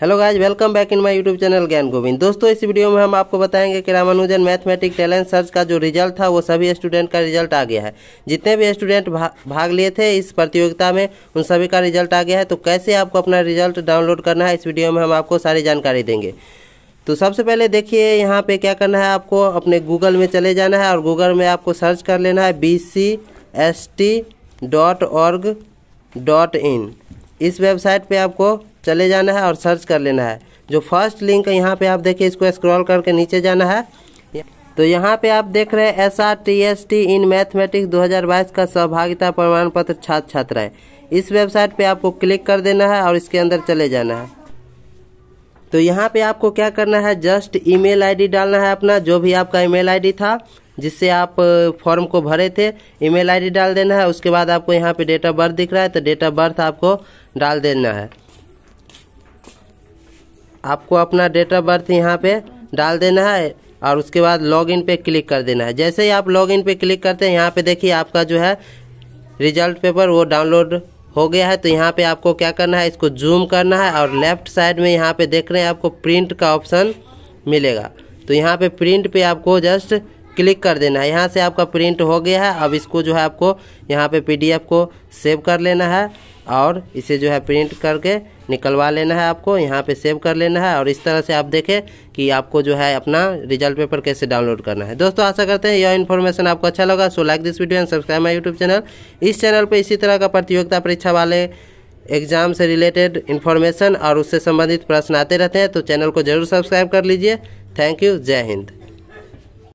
hello guys welcome back in my YouTube channel Gyan Govind दोस्तों इस video में हम आपको बताएंगे कि रामानुजन मैथमेटिक टैलेंट सर्च का जो रिजल्ट था वो सभी स्टूडेंट का रिजल्ट आ गया है जितने भी स्टूडेंट भा, भाग लिए थे इस प्रतियोगिता में उन सभी का रिजल्ट आ गया है तो कैसे आपको अपना रिजल्ट डाउनलोड करना है इस वीडियो में हम आपको सारी जानकारी देंगे तो सबसे पहले देखिए यहाँ पर क्या करना है आपको अपने गूगल में चले जाना है और गूगल में आपको सर्च कर लेना है B C S T dot org dot in इस वेबसाइट पर आपको चले जाना है और सर्च कर लेना है जो फर्स्ट लिंक है यहाँ पे आप देखिए इसको स्क्रॉल करके नीचे जाना है तो यहाँ पे आप देख रहे हैं S R T S T in mathematics 2022 का सहभागिता प्रमाण पत्र छात्र छात्राएं इस वेबसाइट पे आपको क्लिक कर देना है और इसके अंदर चले जाना है तो यहाँ पे आपको क्या करना है जस्ट ईमेल आईडी डालना है अपना जो भी आपका ईमेल आईडी था जिससे आप फॉर्म को भरे थे ईमेल आईडी डाल देना है उसके बाद आपको यहाँ पे डेट ऑफ बर्थ दिख रहा है तो डेट ऑफ बर्थ आपको डाल देना है आपको अपना डेट ऑफ बर्थ यहाँ पे डाल देना है और उसके बाद लॉगिन पे क्लिक कर देना है जैसे ही आप लॉगिन पे क्लिक करते हैं यहाँ पे देखिए आपका जो है रिजल्ट पेपर वो डाउनलोड हो गया है तो यहाँ पे आपको क्या करना है इसको जूम करना है और लेफ्ट साइड में यहाँ पे देख रहे हैं आपको प्रिंट का ऑप्शन मिलेगा तो यहाँ पे प्रिंट पे आपको जस्ट क्लिक कर देना है यहाँ से आपका प्रिंट हो गया है अब इसको जो है आपको यहाँ पे पीडीएफ को सेव कर लेना है और इसे जो है प्रिंट करके निकलवा लेना है आपको यहाँ पे सेव कर लेना है और इस तरह से आप देखें कि आपको जो है अपना रिजल्ट पेपर कैसे डाउनलोड करना है दोस्तों आशा करते हैं यह इन्फॉर्मेशन आपको अच्छा लगा so like this video and subscribe my YouTube channel इस चैनल पर इसी तरह का प्रतियोगिता परीक्षा वाले एग्जाम से रिलेटेड इन्फॉर्मेशन और उससे संबंधित प्रश्न आते रहते हैं तो चैनल को जरूर सब्सक्राइब कर लीजिए थैंक यू जय हिंद